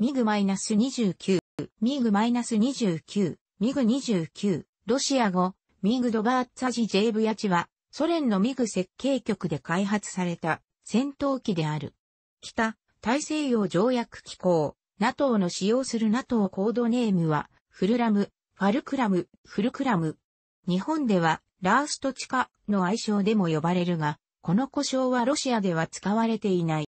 ミグ -29、ミグ -29、ミグ29、ロシア語、ミグドバーツァジ・ジェイブヤチは、ソ連のミグ設計局で開発された戦闘機である。北、大西洋条約機構、NATO の使用する NATO コードネームは、フルラム、ファルクラム、フルクラム。日本では、ラースト地下の愛称でも呼ばれるが、この故障はロシアでは使われていない。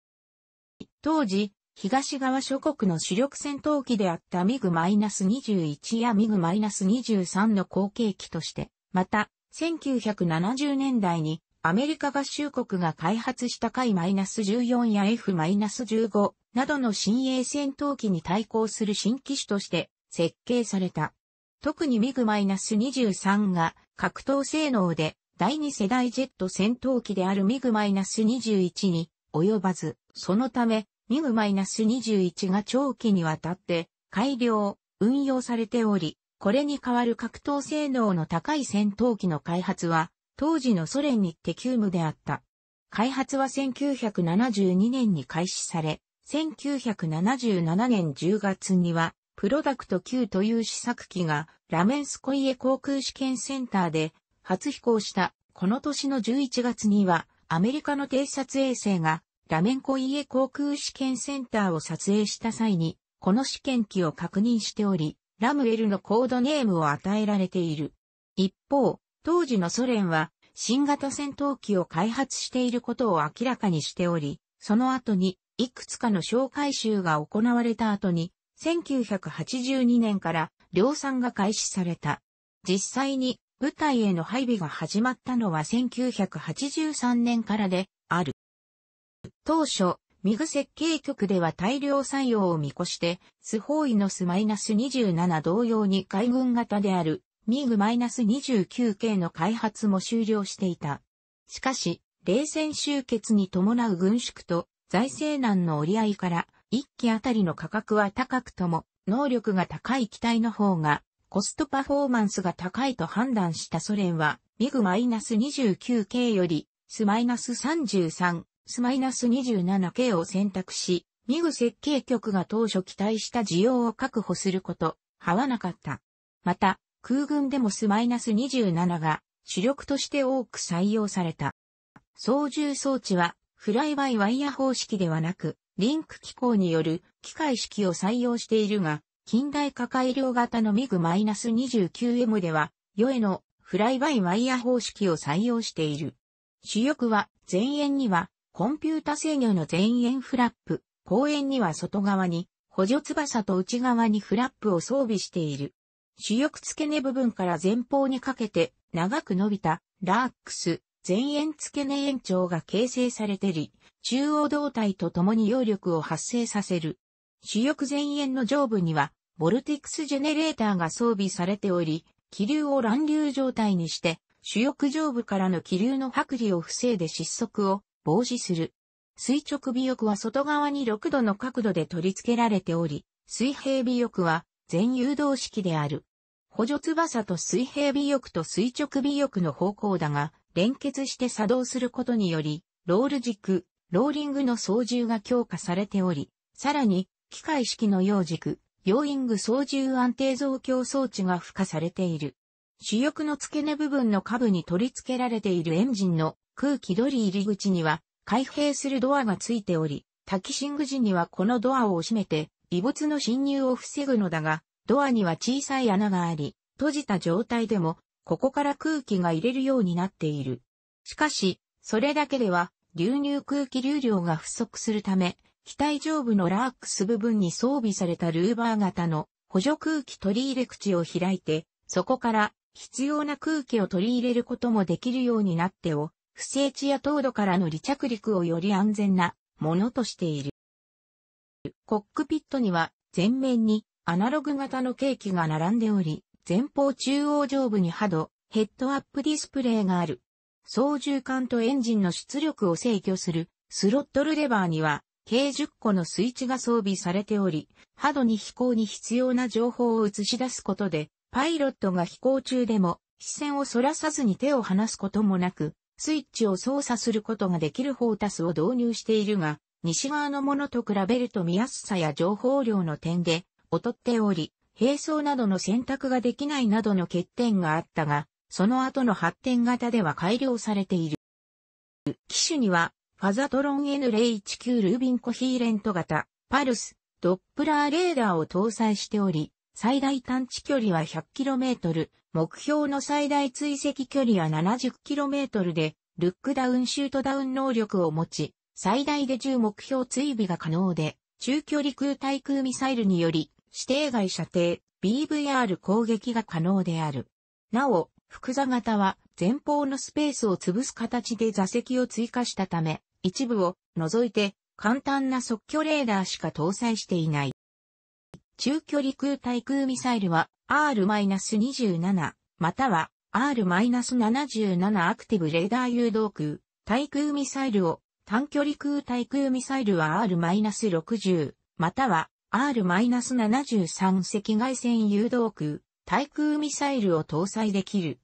当時、東側諸国の主力戦闘機であったミグ -21 やミグ -23 の後継機として、また、1970年代にアメリカ合衆国が開発した海 -14 や F-15 などの新鋭戦闘機に対抗する新機種として設計された。特にミグ -23 が格闘性能で第二世代ジェット戦闘機であるミグ -21 に及ばず、そのためミグ -21 が長期にわたって改良、運用されており、これに代わる格闘性能の高い戦闘機の開発は、当時のソ連にテ急務であった。開発は1972年に開始され、1977年10月には、プロダクト Q という試作機がラメンスコイエ航空試験センターで初飛行した。この年の11月にはアメリカの偵察衛星がラメンコイエ航空試験センターを撮影した際に、この試験機を確認しており、ラムエルのコードネームを与えられている。一方、当時のソ連は、新型戦闘機を開発していることを明らかにしており、その後に、いくつかの紹介集が行われた後に、1982年から量産が開始された。実際に、部隊への配備が始まったのは1983年からで、ある。当初、ミグ設計局では大量採用を見越して、スホーイのス -27 同様に海軍型であるミグ -29 系の開発も終了していた。しかし、冷戦終結に伴う軍縮と財政難の折り合いから、一機あたりの価格は高くとも、能力が高い機体の方が、コストパフォーマンスが高いと判断したソ連は、ミグ -29 系より、ス -33 ス2 7 k を選択し、ミグ設計局が当初期待した需要を確保すること、はわなかった。また、空軍でもス2 7が主力として多く採用された。操縦装置は、フライバイワイヤ方式ではなく、リンク機構による機械式を採用しているが、近代化改良型のミグ -29M では、ヨエのフライバイワイヤ方式を採用している。主翼は前縁にはコンピュータ制御の前円フラップ、後園には外側に、補助翼と内側にフラップを装備している。主翼付け根部分から前方にかけて、長く伸びた、ラークス、前円付け根延長が形成されてり、中央胴体と共に揚力を発生させる。主翼前円の上部には、ボルティクスジェネレーターが装備されており、気流を乱流状態にして、主翼上部からの気流の剥離を防いで失速を防止する。垂直尾翼は外側に6度の角度で取り付けられており、水平尾翼は全誘導式である。補助翼と水平尾翼と垂直尾翼の方向だが、連結して作動することにより、ロール軸、ローリングの操縦が強化されており、さらに、機械式の用軸、ーイング操縦安定増強装置が付加されている。主翼の付け根部分の下部に取り付けられているエンジンの空気取り入り口には開閉するドアがついており、タキシング時にはこのドアを閉めて異物の侵入を防ぐのだが、ドアには小さい穴があり、閉じた状態でもここから空気が入れるようになっている。しかし、それだけでは流入空気流量が不足するため、機体上部のラークス部分に装備されたルーバー型の補助空気取り入れ口を開いて、そこから必要な空気を取り入れることもできるようになってを、不正地や凍土からの離着陸をより安全なものとしている。コックピットには前面にアナログ型のケーキが並んでおり、前方中央上部に波動、ヘッドアップディスプレイがある。操縦管とエンジンの出力を制御するスロットルレバーには計10個のスイッチが装備されており、波動に飛行に必要な情報を映し出すことで、パイロットが飛行中でも視線を反らさずに手を離すこともなく、スイッチを操作することができるフォータスを導入しているが、西側のものと比べると見やすさや情報量の点で劣っており、並走などの選択ができないなどの欠点があったが、その後の発展型では改良されている。機種には、ファザトロン N019 ルービンコヒーレント型、パルス、ドップラーレーダーを搭載しており、最大探知距離は 100km、目標の最大追跡距離は 70km で、ルックダウンシュートダウン能力を持ち、最大で10目標追尾が可能で、中距離空対空ミサイルにより、指定外射程、BVR 攻撃が可能である。なお、複座型は前方のスペースを潰す形で座席を追加したため、一部を除いて簡単な即興レーダーしか搭載していない。中距離空対空ミサイルは R-27 または R-77 アクティブレーダー誘導空対空ミサイルを短距離空対空ミサイルは R-60 または R-73 赤外線誘導空対空ミサイルを搭載できる。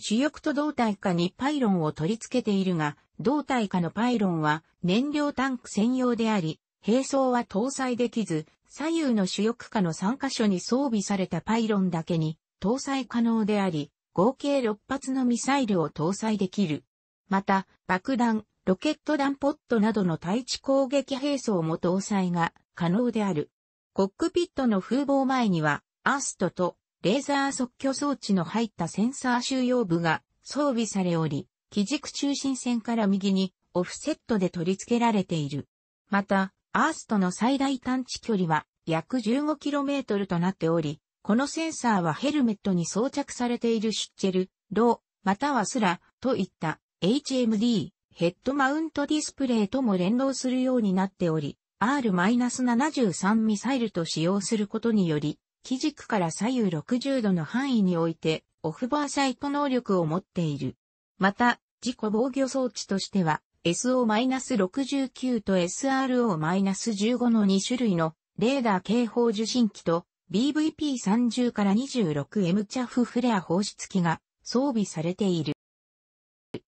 主翼と胴体下にパイロンを取り付けているが、胴体下のパイロンは燃料タンク専用であり、並走は搭載できず、左右の主翼下の3箇所に装備されたパイロンだけに搭載可能であり、合計6発のミサイルを搭載できる。また、爆弾、ロケット弾ポットなどの対地攻撃兵装も搭載が可能である。コックピットの風防前には、アーストとレーザー即挙装置の入ったセンサー収容部が装備されおり、基軸中心線から右にオフセットで取り付けられている。また、アースとの最大探知距離は約 15km となっており、このセンサーはヘルメットに装着されているシュッチェル、ロー、またはスラといった HMD、ヘッドマウントディスプレイとも連動するようになっており、R-73 ミサイルと使用することにより、基軸から左右60度の範囲において、オフバーサイト能力を持っている。また、自己防御装置としては、SO-69 と SRO-15 の2種類のレーダー警報受信機と BVP30 から 26M チャフフレア放出機が装備されている。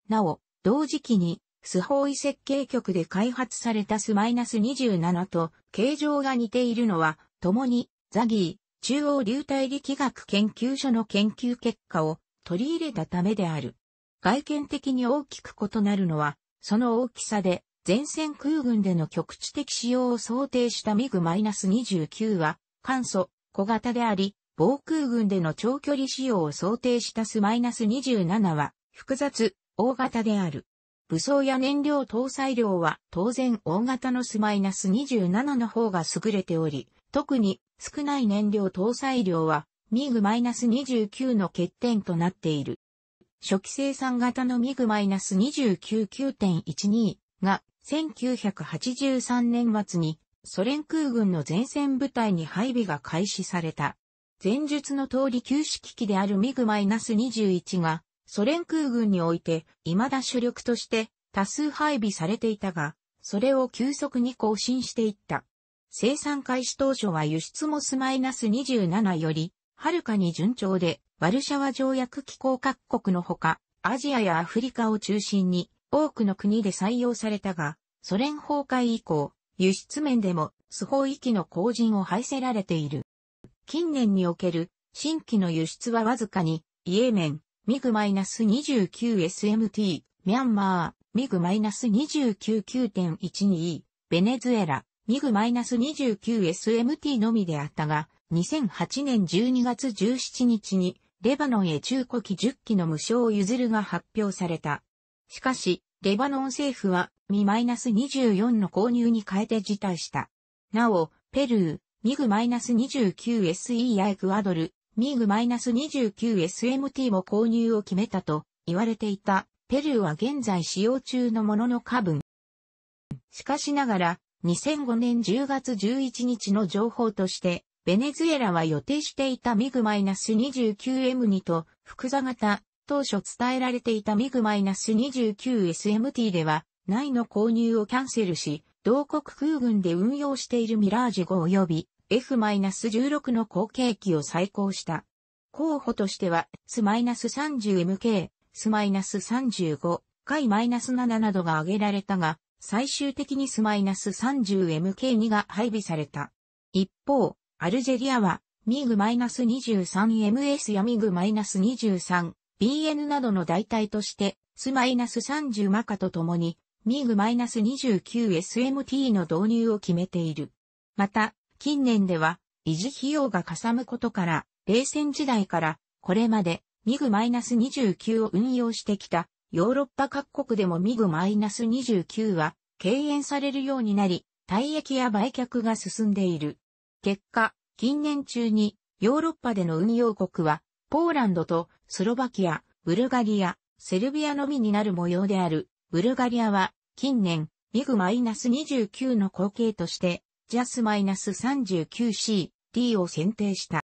なお、同時期にスホーイ設計局で開発されたス -27 と形状が似ているのは、共にザギー中央流体力学研究所の研究結果を取り入れたためである。外見的に大きく異なるのは、その大きさで、前線空軍での局地的使用を想定したミグ -29 は、簡素、小型であり、防空軍での長距離使用を想定したス -27 は、複雑、大型である。武装や燃料搭載量は当然大型のス -27 の方が優れており、特に少ない燃料搭載量はミグ -29 の欠点となっている。初期生産型のミグ -29.9.12 が1983年末にソ連空軍の前線部隊に配備が開始された。前述の通り旧式機であるミグ -21 がソ連空軍において未だ主力として多数配備されていたが、それを急速に更新していった。生産開始当初は輸出モス -27 より、はるかに順調で、ワルシャワ条約機構各国のほか、アジアやアフリカを中心に多くの国で採用されたが、ソ連崩壊以降、輸出面でもスホ域の後陣を排せられている。近年における新規の輸出はわずかに、イエメン、ミグ -29SMT、ミャンマー、ミグ -299.12、ベネズエラ、ミグ -29SMT のみであったが、2008年12月17日にレバノンへ中古機10機の無償譲るが発表された。しかし、レバノン政府は、ミ -24 の購入に変えて辞退した。なお、ペルー、ミグ -29SE やエクアドル、ミグ -29SMT も購入を決めたと言われていた、ペルーは現在使用中のものの下分。しかしながら、2005年10月11日の情報として、ベネズエラは予定していたミグ -29M2 と複座型、当初伝えられていたミグ -29SMT では、内の購入をキャンセルし、同国空軍で運用しているミラージュ5及び F-16 の後継機を再考した。候補としては、S-30MK、S-35、K-7 などが挙げられたが、最終的に S-30MK2 が配備された。一方、アルジェリアは、ミグ -23MS やミグ -23、BN などの代替として、ス -30 マカと共に、ミグ -29SMT の導入を決めている。また、近年では、維持費用がかさむことから、冷戦時代から、これまで、ミグ -29 を運用してきた、ヨーロッパ各国でもミグ -29 は、敬遠されるようになり、退役や売却が進んでいる。結果、近年中にヨーロッパでの運用国は、ポーランドとスロバキア、ブルガリア、セルビアのみになる模様である。ブルガリアは、近年、ミグ -29 の後継として、ジャス -39C、D を選定した。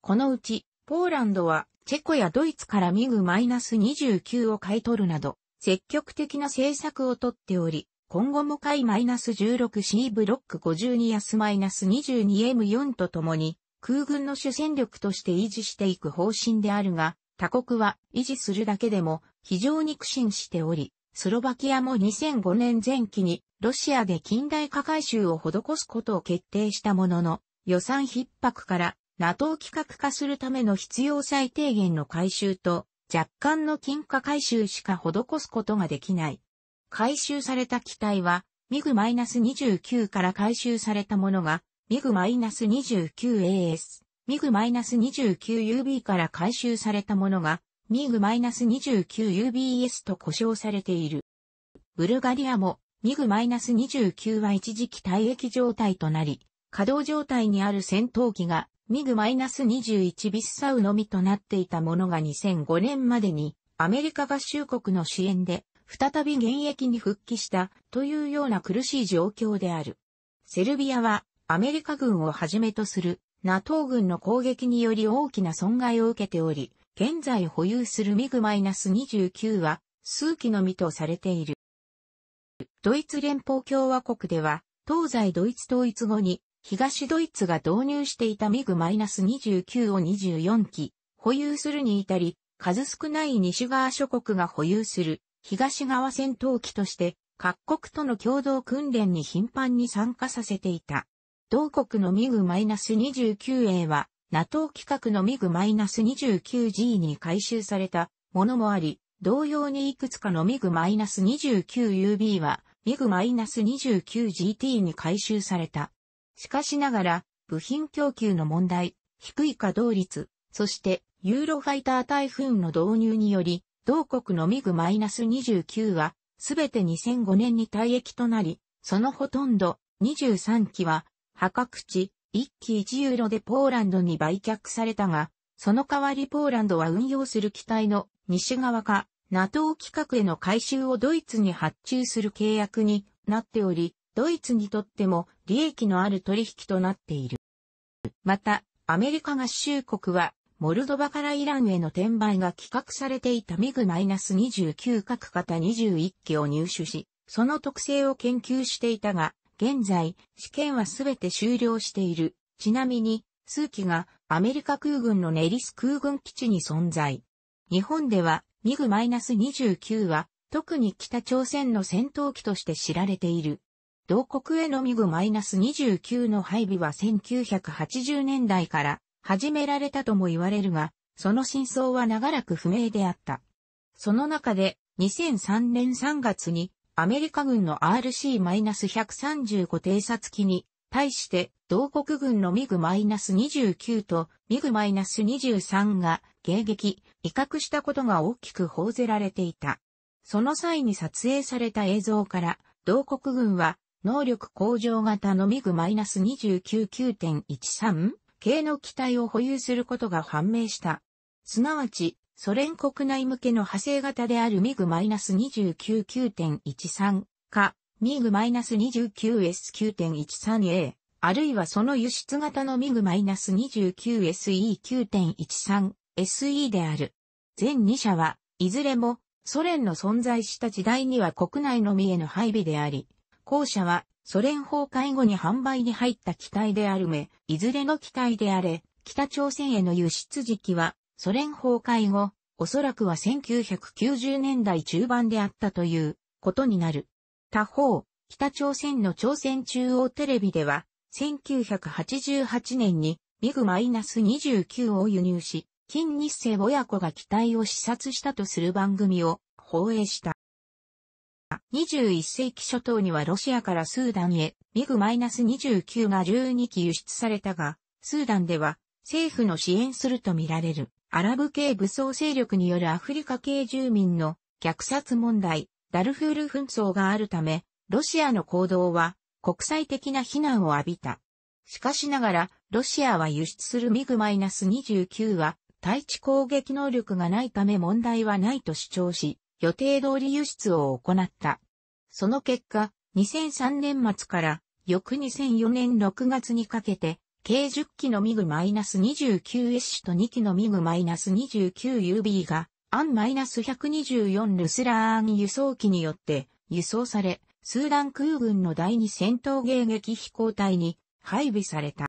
このうち、ポーランドは、チェコやドイツからミグ -29 を買い取るなど、積極的な政策をとっており、今後も回 -16C ブロック52 s -22M4 とともに空軍の主戦力として維持していく方針であるが、他国は維持するだけでも非常に苦心しており、スロバキアも2005年前期にロシアで近代化改修を施すことを決定したものの、予算逼迫から NATO 規格化するための必要最低限の改修と若干の金貨改修しか施すことができない回収された機体は、ミグ -29 から回収されたものが、ミグ -29AS、ミグ -29UB から回収されたものが、ミグ -29UBS と呼称されている。ブルガリアも、ミグ -29 は一時期退役状態となり、稼働状態にある戦闘機が、ミグ -21 ビッサウのみとなっていたものが2005年までに、アメリカ合衆国の支援で再び現役に復帰したというような苦しい状況である。セルビアはアメリカ軍をはじめとする NATO 軍の攻撃により大きな損害を受けており、現在保有するミグ -29 は数機のみとされている。ドイツ連邦共和国では、東西ドイツ統一後に、東ドイツが導入していたミグ -29 を24機、保有するに至り、数少ない西側諸国が保有する東側戦闘機として各国との共同訓練に頻繁に参加させていた。同国のミグ -29A は NATO 規格のミグ -29G に回収されたものもあり、同様にいくつかのミグ -29UB はミグ -29GT に回収された。しかしながら、部品供給の問題、低い稼働率、そしてユーロファイター台風の導入により、同国のミグ -29 は、すべて2005年に退役となり、そのほとんど23機は、破格値1機1ユーロでポーランドに売却されたが、その代わりポーランドは運用する機体の西側か NATO 規格への改修をドイツに発注する契約になっており、ドイツにとっても利益のある取引となっている。また、アメリカ合衆国はモルドバからイランへの転売が企画されていたミグ -29 角型21機を入手し、その特性を研究していたが、現在、試験はすべて終了している。ちなみに、数機がアメリカ空軍のネリス空軍基地に存在。日本では、ミグ -29 は、特に北朝鮮の戦闘機として知られている。同国へのミグ -29 の配備は1980年代から始められたとも言われるが、その真相は長らく不明であった。その中で、2003年3月に、アメリカ軍の RC-135 偵察機に、対して、同国軍のミグ -29 とミグ -23 が迎撃、威嚇したことが大きく報ぜられていた。その際に撮影された映像から、同国軍は能力向上型のミグ -29.13 系の機体を保有することが判明した。すなわち、ソ連国内向けの派生型であるミグ -29.9.13 か、ミグ -29S9.13A、あるいはその輸出型のミグ -29SE9.13、SE である。全2社は、いずれも、ソ連の存在した時代には国内のみへの配備であり、後者はソ連崩壊後に販売に入った機体であるめ、いずれの機体であれ、北朝鮮への輸出時期は、ソ連崩壊後、おそらくは1990年代中盤であったということになる。他方、北朝鮮の朝鮮中央テレビでは、1988年にミグ -29 を輸入し、金日成親子が機体を視察したとする番組を放映した。21世紀初頭にはロシアからスーダンへミグ -29 が12機輸出されたが、スーダンでは政府の支援するとみられるアラブ系武装勢力によるアフリカ系住民の虐殺問題、ダルフール紛争があるため、ロシアの行動は国際的な非難を浴びた。しかしながら、ロシアは輸出するミグ -29 は対地攻撃能力がないため問題はないと主張し、予定通り輸出を行った。その結果、2003年末から翌2004年6月にかけて、計10機のミグ -29S と2機のミグ -29UB が、アン -124 ルスラーン輸送機によって輸送され、スーダン空軍の第2戦闘迎撃飛行隊に配備された。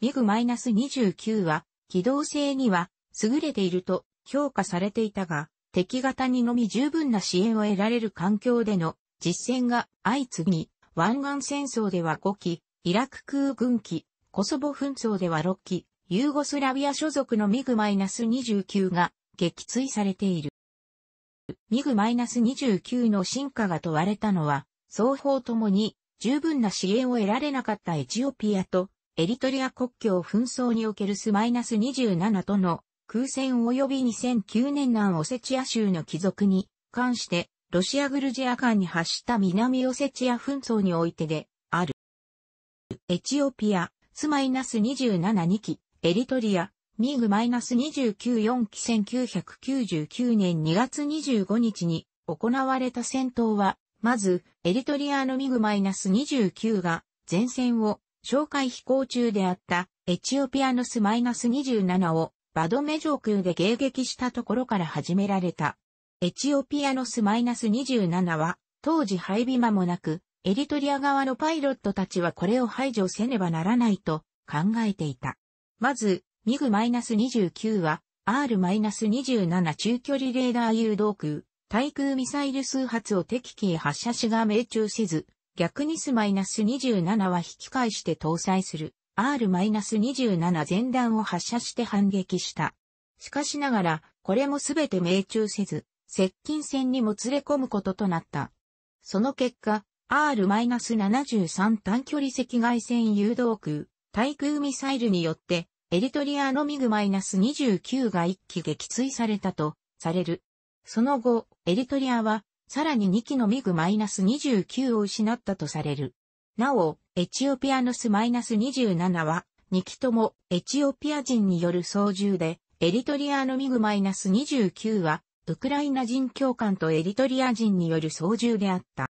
ミグ -29 は、機動性には優れていると評価されていたが、敵型にのみ十分な支援を得られる環境での実践が相次ぎ、湾岸戦争では5機、イラク空軍機、コソボ紛争では6機、ユーゴスラビア所属のミグ -29 が撃墜されている。ミグ -29 の進化が問われたのは、双方ともに十分な支援を得られなかったエチオピアとエリトリア国境紛争におけるス -27 との空戦及び2009年南オセチア州の帰属に関して、ロシア・グルジア間に発した南オセチア紛争においてで、ある。エチオピア、スマイナス272期、エリトリア、ミグマイナス294期1999年2月25日に行われた戦闘は、まず、エリトリアのミグマイナス29が前線を紹介飛行中であったエチオピアのスマイナス27をバドメ上空で迎撃したところから始められた。エチオピアノス27は、当時配備間もなく、エリトリア側のパイロットたちはこれを排除せねばならないと考えていた。まず、ミグ29は、R-27 中距離レーダー誘導空、対空ミサイル数発を敵機へ発射しが命中せず、逆にスス27は引き返して搭載する。R-27 前段を発射して反撃した。しかしながら、これもすべて命中せず、接近戦にも連れ込むこととなった。その結果、R-73 短距離赤外線誘導空、対空ミサイルによって、エリトリアのミグ -29 が1機撃墜されたと、される。その後、エリトリアは、さらに2機のミグ -29 を失ったとされる。なお、エチオピアノスマイナス27は、2機ともエチオピア人による操縦で、エリトリアのミグマイナス29は、ウクライナ人教官とエリトリア人による操縦であった。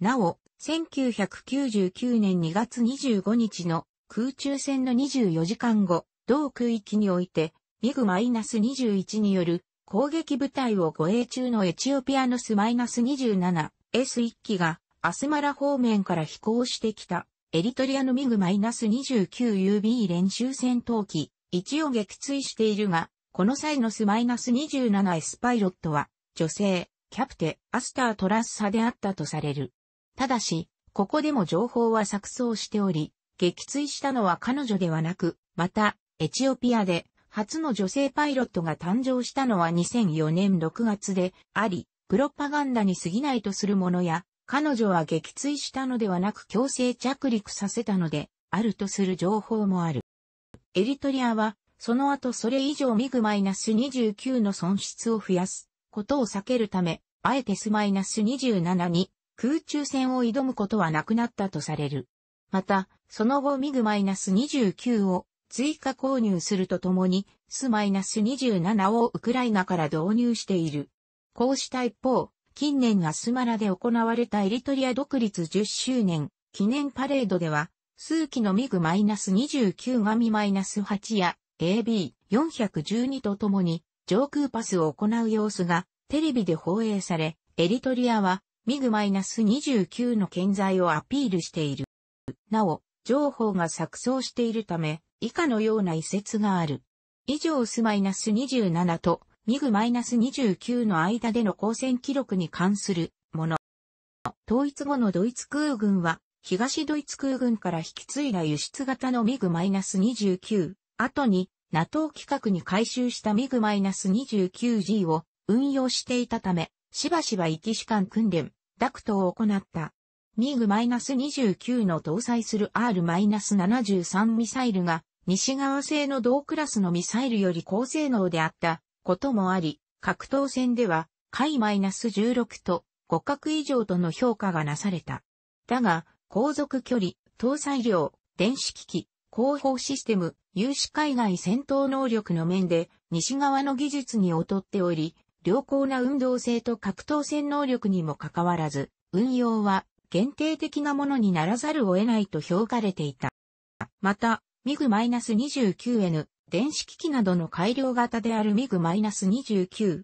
なお、1999年2月25日の空中戦の24時間後、同区域において、ミグマイナス21による攻撃部隊を護衛中のエチオピアノスマイナス 27S1 機がアスマラ方面から飛行してきた、エリトリアのミグ -29UB 練習戦闘機、一応撃墜しているが、この際のス -27S パイロットは、女性、キャプテ、アスタートラッサであったとされる。ただし、ここでも情報は錯綜しており、撃墜したのは彼女ではなく、また、エチオピアで、初の女性パイロットが誕生したのは2004年6月であり、プロパガンダに過ぎないとするものや、彼女は撃墜したのではなく強制着陸させたので、あるとする情報もある。エリトリアは、その後それ以上ミグ -29 の損失を増やすことを避けるため、あえてス -27 に空中戦を挑むことはなくなったとされる。また、その後ミグ -29 を追加購入するとともに、ス -27 をウクライナから導入している。こうした一方、近年アスマラで行われたエリトリア独立10周年記念パレードでは、数機のミグ -29 ガミ -8 や AB412 とともに上空パスを行う様子がテレビで放映され、エリトリアはミグ -29 の健在をアピールしている。なお、情報が錯綜しているため、以下のような遺説がある。以上スマイナス27と2グ -29 の間での交戦記録に関するもの。統一後のドイツ空軍は、東ドイツ空軍から引き継いだ輸出型のミグ -29、後に NATO 規格に回収したミグ -29G を運用していたため、しばしば行き士間訓練、ダクトを行った。ミグ -29 の搭載する R-73 ミサイルが、西側製の同クラスのミサイルより高性能であったこともあり、格闘戦では、下位 -16 と互角以上との評価がなされた。だが、航続距離、搭載量、電子機器、広報システム、有志海外戦闘能力の面で、西側の技術に劣っており、良好な運動性と格闘戦能力にもかかわらず、運用は限定的なものにならざるを得ないと評価れていた。また、ミグ -29N 電子機器などの改良型である MIG-29S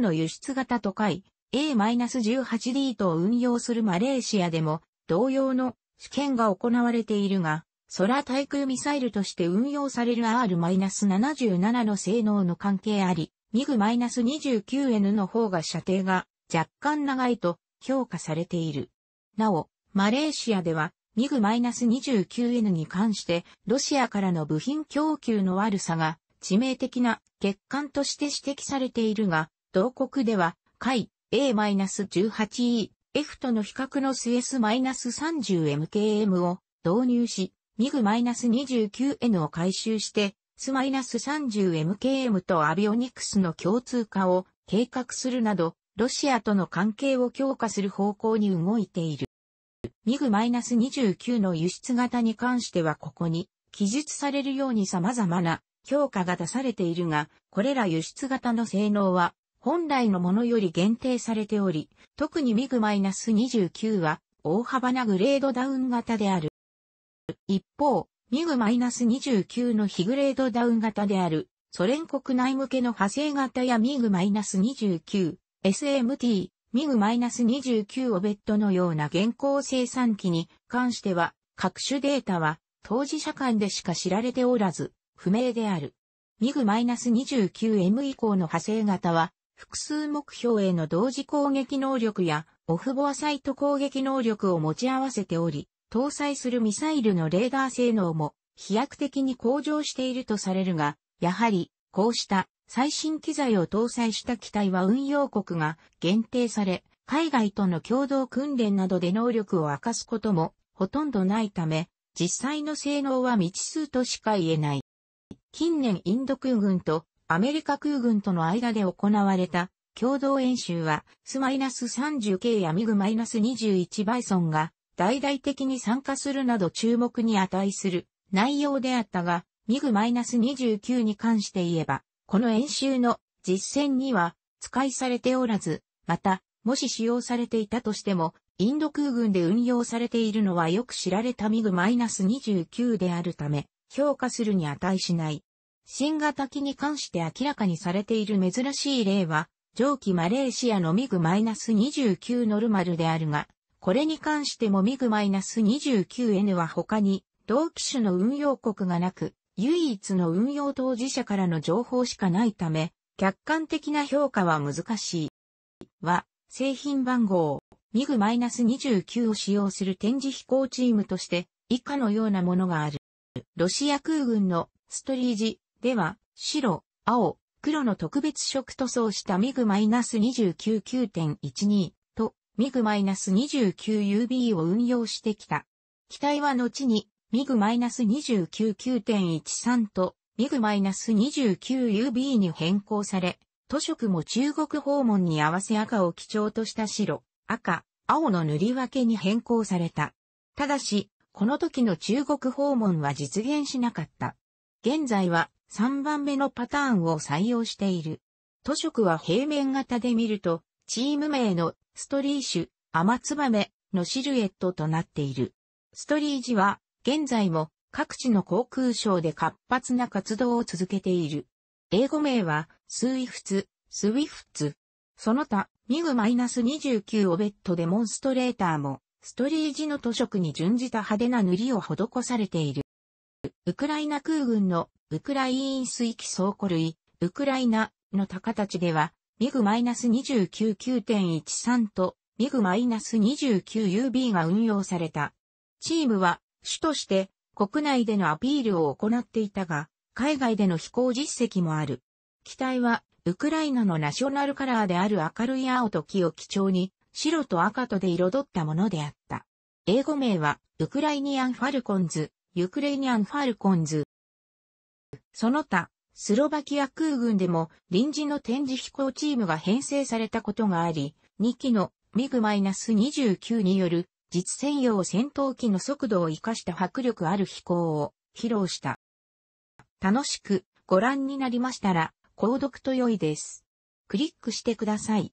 の輸出型と解 A-18D と運用するマレーシアでも同様の試験が行われているが、空対空ミサイルとして運用される R-77 の性能の関係あり、MIG-29N の方が射程が若干長いと評価されている。なお、マレーシアではミグ -29N に関して、ロシアからの部品供給の悪さが致命的な欠陥として指摘されているが、同国では、海 A-18E、F との比較の末 S-30MKM を導入し、ミグ -29N を回収して、S-30MKM とアビオニクスの共通化を計画するなど、ロシアとの関係を強化する方向に動いている。ミグ -29 の輸出型に関してはここに記述されるように様々な評価が出されているが、これら輸出型の性能は本来のものより限定されており、特にミグ -29 は大幅なグレードダウン型である。一方、ミグ -29 の非グレードダウン型であるソ連国内向けの派生型やミグ -29、SMT、ミグ -29 オベットのような現行生産機に関しては、各種データは当事者間でしか知られておらず、不明である。ミグ -29M 以降の派生型は、複数目標への同時攻撃能力や、オフボアサイト攻撃能力を持ち合わせており、搭載するミサイルのレーダー性能も飛躍的に向上しているとされるが、やはり、こうした最新機材を搭載した機体は運用国が限定され、海外との共同訓練などで能力を明かすこともほとんどないため、実際の性能は未知数としか言えない。近年インド空軍とアメリカ空軍との間で行われた共同演習はス -30 系やミグ -21 バイソンが大々的に参加するなど注目に値する内容であったが、ミグ -29 に関して言えば、この演習の実践には使いされておらず、また、もし使用されていたとしても、インド空軍で運用されているのはよく知られたミグ -29 であるため、評価するに値しない。新型機に関して明らかにされている珍しい例は、上記マレーシアのミグ -29 ノルマルであるが、これに関してもミグ -29N は他に同機種の運用国がなく、唯一の運用当事者からの情報しかないため、客観的な評価は難しい。は、製品番号 MIG-29 を使用する展示飛行チームとして、以下のようなものがある。ロシア空軍のストリージでは、白、青、黒の特別色塗装した MIG-29.12 と MIG-29UB を運用してきた。機体は後にミグ -29.9.13 とミグ -29UB に変更され、塗色も中国訪問に合わせ赤を基調とした白、赤、青の塗り分けに変更された。ただし、この時の中国訪問は実現しなかった。現在は3番目のパターンを採用している。塗色は平面型で見ると、チーム名のストリーシュ、アマツバメのシルエットとなっている。ストリージは現在も各地の航空ショーで活発な活動を続けている。英語名は、スイフツ、スウィフツ。その他、ミグ -29 オベットデモンストレーターも、ストリージの塗色に準じた派手な塗りを施されている。ウクライナ空軍のウクライン水域倉庫類、ウクライナの高立ちでは、ミグ -29.9.13 とミグ -29UB が運用された。チームは主として国内でのアピールを行っていたが、海外での飛行実績もある。機体は、ウクライナのナショナルカラーである明るい青と木を基調に、白と赤とで彩ったものであった。英語名は、ウクライニアンファルコンズ、ユクレイニアンファルコンズ。その他、スロバキア空軍でも臨時の展示飛行チームが編成されたことがあり、2機のミグ -29 による実戦用戦闘機の速度を活かした迫力ある飛行を披露した。楽しくご覧になりましたら、購読と良いです。クリックしてください。